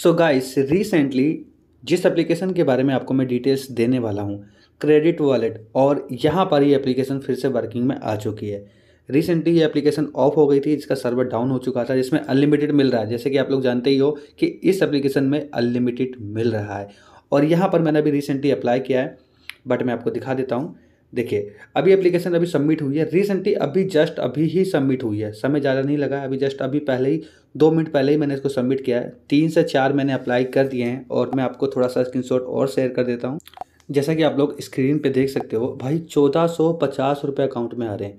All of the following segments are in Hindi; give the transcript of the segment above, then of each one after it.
सो गाइस रिसेंटली जिस एप्लीकेशन के बारे में आपको मैं डिटेल्स देने वाला हूँ क्रेडिट वॉलेट और यहाँ पर ये एप्लीकेशन फिर से वर्किंग में आ चुकी है रिसेंटली ये एप्लीकेशन ऑफ हो गई थी इसका सर्वर डाउन हो चुका था जिसमें अनलिमिटेड मिल रहा है जैसे कि आप लोग जानते ही हो कि इस एप्लीकेशन में अनलिमिटेड मिल रहा है और यहाँ पर मैंने अभी रिसेंटली अप्लाई किया है बट मैं आपको दिखा देता हूँ देखिए अभी एप्लीकेशन अभी सबमिट हुई है रिसेंटली अभी जस्ट अभी ही सबमिट हुई है समय ज़्यादा नहीं लगा अभी जस्ट अभी पहले ही दो मिनट पहले ही मैंने इसको सबमिट किया है तीन से चार मैंने अप्लाई कर दिए हैं और मैं आपको थोड़ा सा स्क्रीन और शेयर कर देता हूँ जैसा कि आप लोग स्क्रीन पर देख सकते हो भाई चौदह सौ पचास रुपये अकाउंट में आ रहे हैं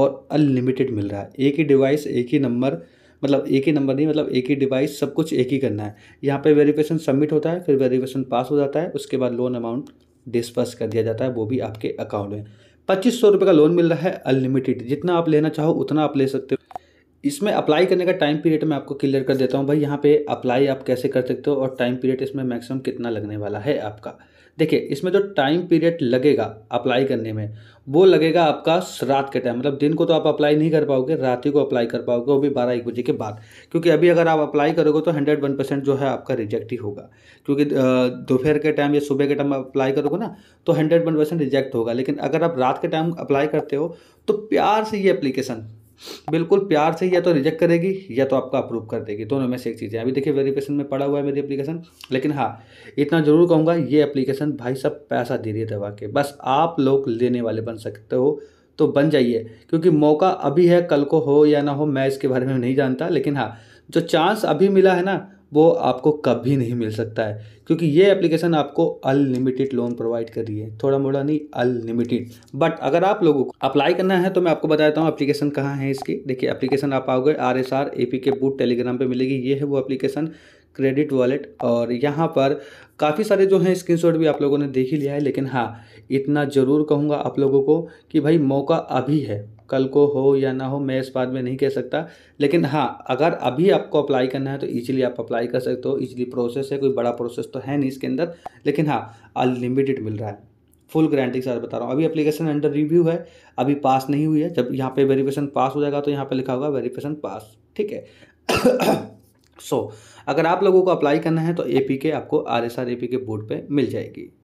और अनलिमिटेड मिल रहा है एक ही डिवाइस एक ही नंबर मतलब एक ही नंबर नहीं मतलब एक ही डिवाइस सब कुछ एक ही करना है यहाँ पे वेरिफिकेशन सबमिट होता है फिर वेरिफिकेशन पास हो जाता है उसके बाद लोन अमाउंट डिस्पर्स कर दिया जाता है वो भी आपके अकाउंट में पच्चीस सौ रुपये का लोन मिल रहा है अनलिमिटेड जितना आप लेना चाहो उतना आप ले सकते हो इसमें अप्लाई करने का टाइम पीरियड मैं आपको क्लियर कर देता हूँ भाई यहाँ पे अप्लाई आप कैसे कर सकते हो और टाइम पीरियड इसमें मैक्सिमम कितना लगने वाला है आपका देखिए इसमें जो टाइम पीरियड लगेगा अप्लाई करने में वो लगेगा आपका रात के टाइम मतलब दिन को तो आप अप्लाई नहीं कर पाओगे रात ही को अप्लाई कर पाओगे वो भी बारह एक बजे के बाद क्योंकि अभी अगर आप अप्लाई करोगे तो हंड्रेड वन परसेंट जो है आपका रिजेक्ट ही होगा क्योंकि दोपहर के टाइम या सुबह के टाइम अप्लाई करोगे ना तो हंड्रेड वन परसेंट रिजेक्ट होगा लेकिन अगर आप रात के टाइम अप्लाई करते हो तो प्यार से ये अप्लीकेशन बिल्कुल प्यार से या तो रिजेक्ट करेगी या तो आपका अप्रूव कर देगी दोनों में से एक चीज़ें अभी देखिए वेरिफिकेशन में पड़ा हुआ है मेरी एप्लीकेशन लेकिन हाँ इतना ज़रूर कहूँगा ये एप्लीकेशन भाई सब पैसा दे रही दवा के बस आप लोग लेने वाले बन सकते हो तो बन जाइए क्योंकि मौका अभी है कल को हो या ना हो मैं इसके बारे में नहीं जानता लेकिन हाँ जो चांस अभी मिला है ना वो आपको कभी नहीं मिल सकता है क्योंकि ये एप्लीकेशन आपको अनलिमिटेड लोन प्रोवाइड कर रही है थोड़ा मोड़ा नहीं अनलिमिटेड बट अगर आप लोगों को अप्लाई करना है तो मैं आपको बताता हूँ एप्लीकेशन कहाँ है इसकी देखिए एप्लीकेशन आप आओगे R S R A P के बूट टेलीग्राम पर मिलेगी ये है वो एप्लीकेशन क्रेडिट वॉलेट और यहाँ पर काफ़ी सारे जो हैं शॉट भी आप लोगों ने देख ही लिया है लेकिन हाँ इतना ज़रूर कहूँगा आप लोगों को कि भाई मौका अभी है कल को हो या ना हो मैं इस बात में नहीं कह सकता लेकिन हाँ अगर अभी आपको अप्लाई करना है तो ईजिली आप अप्लाई कर सकते हो ईजिली प्रोसेस है कोई बड़ा प्रोसेस तो है नहीं इसके अंदर लेकिन हाँ अनलिमिटेड मिल रहा है फुल गारंटी के साथ बता रहा हूँ अभी अप्लीकेशन अंडर रिव्यू है अभी पास नहीं हुई है जब यहाँ पे वेरीफिकेशन पास हो जाएगा तो यहाँ पे लिखा होगा वेरीफिकेशन पास ठीक है सो so, अगर आप लोगों को अप्लाई करना है तो ए आपको आर एस बोर्ड पर मिल जाएगी